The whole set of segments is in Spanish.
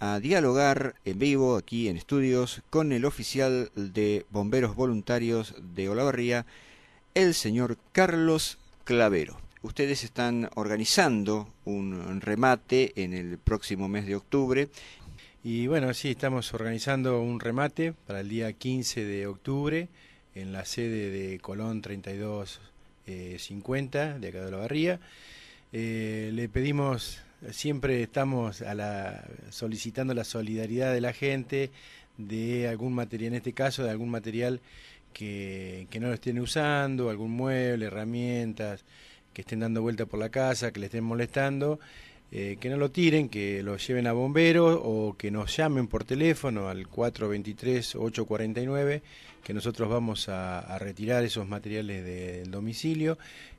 a dialogar en vivo aquí en estudios con el oficial de bomberos voluntarios de Olavarría, el señor Carlos Clavero. Ustedes están organizando un remate en el próximo mes de octubre. Y bueno, sí, estamos organizando un remate para el día 15 de octubre en la sede de Colón 3250 eh, de acá de Olavarría. Eh, le pedimos siempre estamos solicitando la solidaridad de la gente, de algún material, en este caso, de algún material que, no lo estén usando, algún mueble, herramientas que estén dando vuelta por la casa, que le estén molestando, eh, que no lo tiren, que lo lleven a bomberos o que nos llamen por teléfono al 423-849, que nosotros vamos a, retirar esos materiales del domicilio,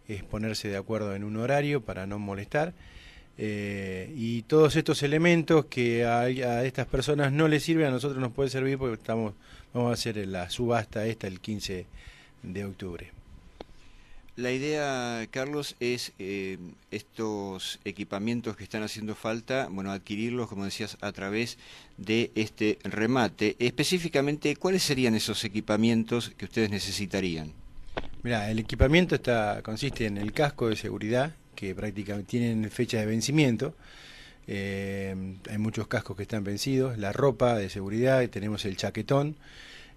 es ponerse de acuerdo en un horario para no molestar. Eh, y todos estos elementos que a, a, estas personas no les sirven, a nosotros nos puede servir porque estamos, vamos a hacer la subasta esta el 15 de octubre. La idea, Carlos, es eh, estos equipamientos que están haciendo falta, bueno, adquirirlos, como decías, a través de este remate. Específicamente, ¿cuáles serían esos equipamientos que ustedes necesitarían? Mira, el equipamiento está consiste en el casco de seguridad, que prácticamente tienen fecha de vencimiento. Eh, hay muchos cascos que están vencidos, la ropa de seguridad, tenemos el chaquetón,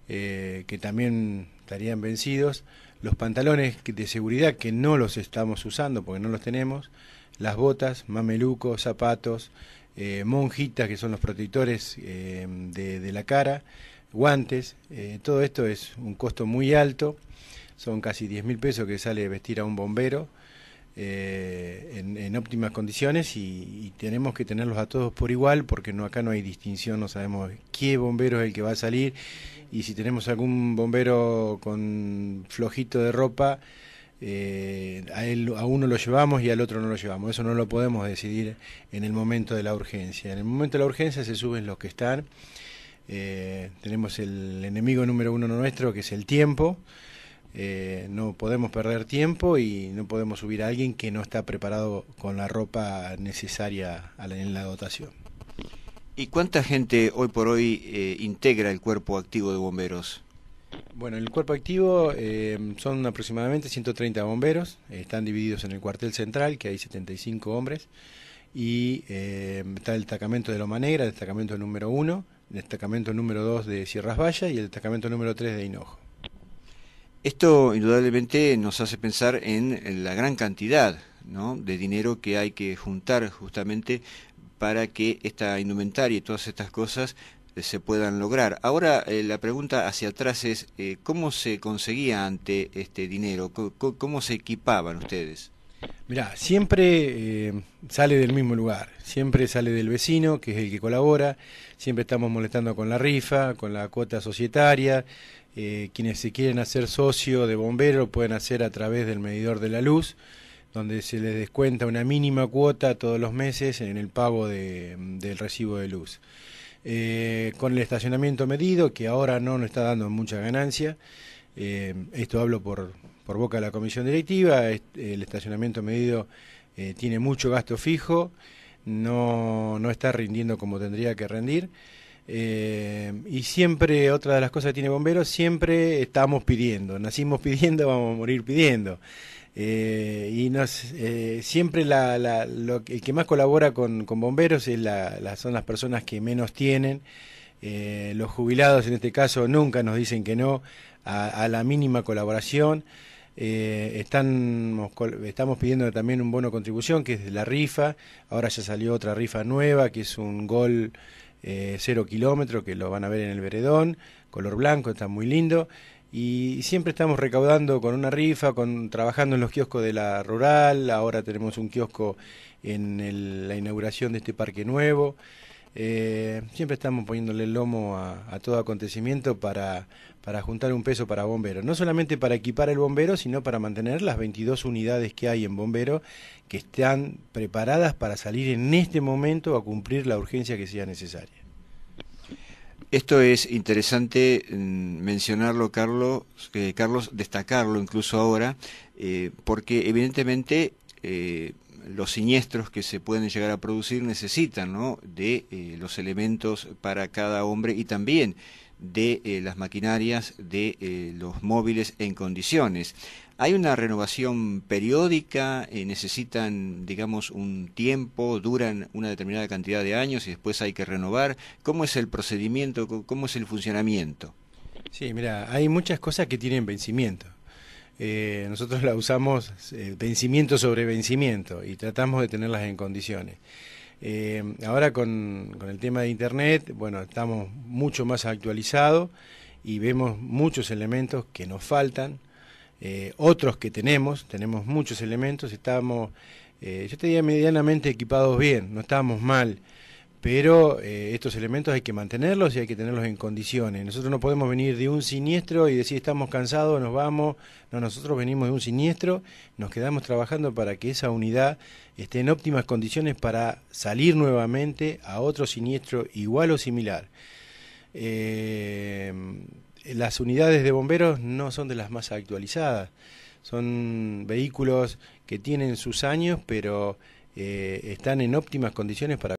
eh, que también estarían vencidos, los pantalones de seguridad que no los estamos usando porque no los tenemos, las botas, mamelucos, zapatos, eh, monjitas que son los protectores de, la cara, guantes, todo esto es un costo muy alto, son casi 10 mil pesos que sale vestir a un bombero eh, en, óptimas condiciones y, tenemos que tenerlos a todos por igual porque no acá no hay distinción, no sabemos qué bombero es el que va a salir y si tenemos algún bombero con flojito de ropa, eh, a, él, a uno lo llevamos y al otro no lo llevamos. Eso no lo podemos decidir en el momento de la urgencia. En el momento de la urgencia se suben los que están. Eh, tenemos el enemigo número uno nuestro que es el tiempo. Eh, no podemos perder tiempo y no podemos subir a alguien que no está preparado con la ropa necesaria en la dotación. ¿Y cuánta gente hoy por hoy eh, integra el cuerpo activo de bomberos? Bueno, el cuerpo activo eh, son aproximadamente 130 bomberos, están divididos en el cuartel central, que hay 75 hombres, y está el destacamento de Loma Negra, el destacamento número 1, el destacamento número 2 de Sierras Valle y el destacamento número 3 de Hinojo. Esto indudablemente nos hace pensar en la gran cantidad ¿no? de dinero que hay que juntar justamente para que esta indumentaria y todas estas cosas eh, se puedan lograr. Ahora eh, la pregunta hacia atrás es eh, cómo se conseguía ante este dinero, cómo se equipaban ustedes. Mirá, siempre eh, sale del mismo lugar, siempre sale del vecino, que es el que colabora, siempre estamos molestando con la rifa, con la cuota societaria, eh, quienes se quieren hacer socio de bombero pueden hacer a través del medidor de la luz, donde se les descuenta una mínima cuota todos los meses en el pago del recibo de luz. Eh, con el estacionamiento medido, que ahora no nos está dando mucha ganancia, eh, esto hablo por, boca de la comisión directiva, el estacionamiento medido eh, tiene mucho gasto fijo, no, está rindiendo como tendría que rendir. Eh, y siempre, otra de las cosas que tiene bomberos, siempre estamos pidiendo, nacimos pidiendo, vamos a morir pidiendo. y siempre el que más colabora con, bomberos es son las personas que menos tienen. los jubilados en este caso nunca nos dicen que no, a, la mínima colaboración. Eh, estamos pidiendo también un bono contribución, que es la rifa. Ahora ya salió otra rifa nueva, que es un gol eh, cero kilómetro, que lo van a ver en el veredón, color blanco, está muy lindo. Y siempre estamos recaudando con una rifa, con trabajando en los kioscos de la rural. Ahora tenemos un kiosco en la inauguración de este parque nuevo. Eh, siempre estamos poniéndole el lomo a, todo acontecimiento para, juntar un peso para bomberos. No solamente para equipar el bombero, sino para mantener las 22 unidades que hay en bombero que están preparadas para salir en este momento a cumplir la urgencia que sea necesaria. Esto es interesante mm, mencionarlo, Carlos, eh, Carlos destacarlo incluso ahora, eh, porque evidentemente los siniestros que se pueden llegar a producir necesitan ¿no? de eh, los elementos para cada hombre y también de eh, las maquinarias, de eh, los móviles en condiciones. ¿Hay una renovación periódica? ¿Necesitan, digamos, un tiempo? ¿Duran una determinada cantidad de años y después hay que renovar? ¿Cómo es el procedimiento? ¿Cómo es el funcionamiento? Sí, mira, hay muchas cosas que tienen vencimiento. Eh, nosotros la usamos eh, vencimiento sobre vencimiento y tratamos de tenerlas en condiciones. Eh, ahora con, el tema de Internet, bueno, estamos mucho más actualizados y vemos muchos elementos que nos faltan, otros que tenemos, tenemos muchos elementos, estamos, yo te diría medianamente equipados bien, no estábamos mal pero eh, estos elementos hay que mantenerlos y hay que tenerlos en condiciones. Nosotros no podemos venir de un siniestro y decir estamos cansados, nos vamos. No, nosotros venimos de un siniestro, nos quedamos trabajando para que esa unidad esté en óptimas condiciones para salir nuevamente a otro siniestro igual o similar. Eh, las unidades de bomberos no son de las más actualizadas, son vehículos que tienen sus años, pero eh, están en óptimas condiciones para...